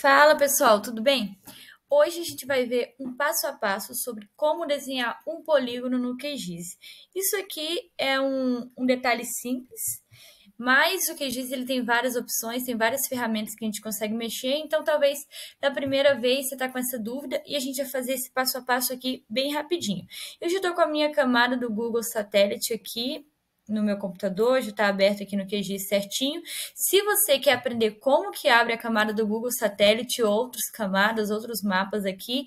Fala pessoal, tudo bem? Hoje a gente vai ver um passo a passo sobre como desenhar um polígono no QGIS. Isso aqui é um, um detalhe simples, mas o QGIS ele tem várias opções, tem várias ferramentas que a gente consegue mexer, então talvez da primeira vez você está com essa dúvida e a gente vai fazer esse passo a passo aqui bem rapidinho. Eu já estou com a minha camada do Google Satellite aqui, no meu computador, já está aberto aqui no QGIS certinho. Se você quer aprender como que abre a camada do Google Satélite, outras camadas, outros mapas aqui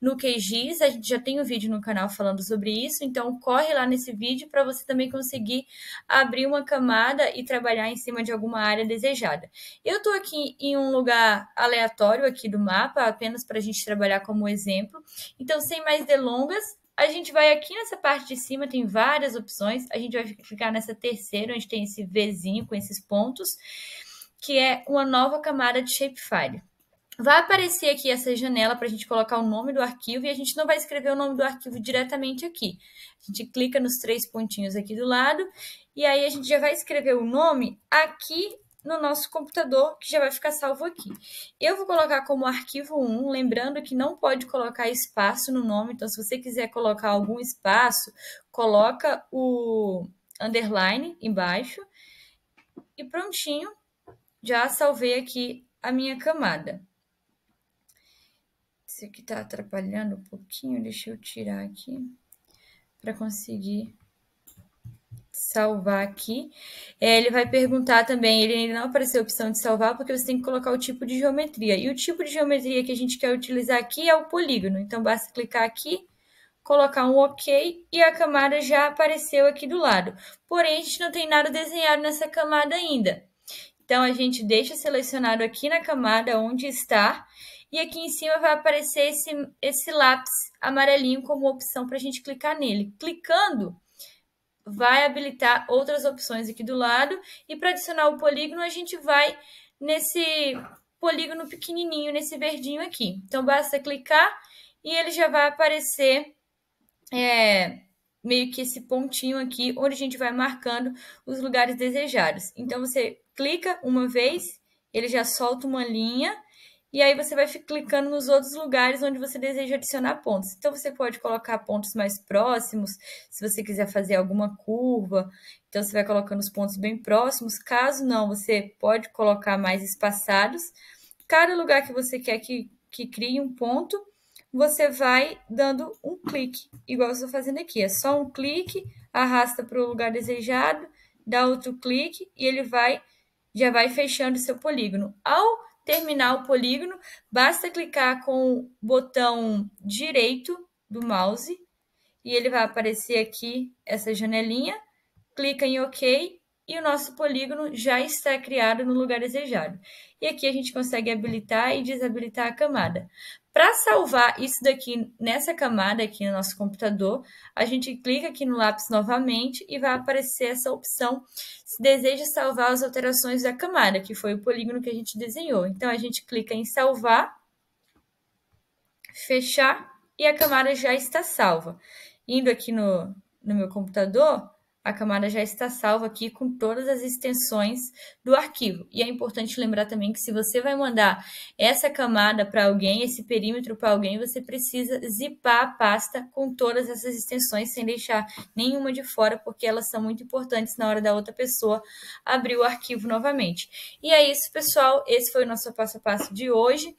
no QGIS, a gente já tem um vídeo no canal falando sobre isso, então corre lá nesse vídeo para você também conseguir abrir uma camada e trabalhar em cima de alguma área desejada. Eu estou aqui em um lugar aleatório aqui do mapa, apenas para a gente trabalhar como exemplo. Então, sem mais delongas, a gente vai aqui nessa parte de cima, tem várias opções. A gente vai clicar nessa terceira, onde tem esse Vzinho com esses pontos, que é uma nova camada de Shapefile. Vai aparecer aqui essa janela para a gente colocar o nome do arquivo e a gente não vai escrever o nome do arquivo diretamente aqui. A gente clica nos três pontinhos aqui do lado e aí a gente já vai escrever o nome aqui no nosso computador, que já vai ficar salvo aqui. Eu vou colocar como arquivo 1, lembrando que não pode colocar espaço no nome, então se você quiser colocar algum espaço, coloca o underline embaixo. E prontinho, já salvei aqui a minha camada. Isso aqui tá atrapalhando um pouquinho, deixa eu tirar aqui para conseguir salvar aqui. É, ele vai perguntar também, ele ainda não apareceu a opção de salvar, porque você tem que colocar o tipo de geometria. E o tipo de geometria que a gente quer utilizar aqui é o polígono. Então, basta clicar aqui, colocar um OK e a camada já apareceu aqui do lado. Porém, a gente não tem nada desenhado nessa camada ainda. Então, a gente deixa selecionado aqui na camada onde está e aqui em cima vai aparecer esse, esse lápis amarelinho como opção para a gente clicar nele. Clicando, vai habilitar outras opções aqui do lado. E para adicionar o polígono, a gente vai nesse polígono pequenininho, nesse verdinho aqui. Então, basta clicar e ele já vai aparecer é, meio que esse pontinho aqui, onde a gente vai marcando os lugares desejados. Então, você clica uma vez, ele já solta uma linha e aí você vai clicando nos outros lugares onde você deseja adicionar pontos. Então você pode colocar pontos mais próximos, se você quiser fazer alguma curva. Então você vai colocando os pontos bem próximos. Caso não, você pode colocar mais espaçados. Cada lugar que você quer que, que crie um ponto, você vai dando um clique, igual eu estou fazendo aqui. É só um clique, arrasta para o lugar desejado, dá outro clique e ele vai já vai fechando seu polígono. Ao terminar o polígono, basta clicar com o botão direito do mouse e ele vai aparecer aqui essa janelinha. Clica em OK e o nosso polígono já está criado no lugar desejado. E aqui a gente consegue habilitar e desabilitar a camada. Para salvar isso daqui nessa camada aqui no nosso computador, a gente clica aqui no lápis novamente e vai aparecer essa opção se deseja salvar as alterações da camada, que foi o polígono que a gente desenhou. Então, a gente clica em salvar, fechar e a camada já está salva. Indo aqui no, no meu computador, a camada já está salva aqui com todas as extensões do arquivo. E é importante lembrar também que se você vai mandar essa camada para alguém, esse perímetro para alguém, você precisa zipar a pasta com todas essas extensões sem deixar nenhuma de fora, porque elas são muito importantes na hora da outra pessoa abrir o arquivo novamente. E é isso, pessoal. Esse foi o nosso passo a passo de hoje.